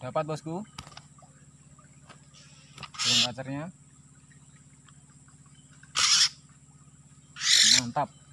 dapat bosku burung kacernya mantap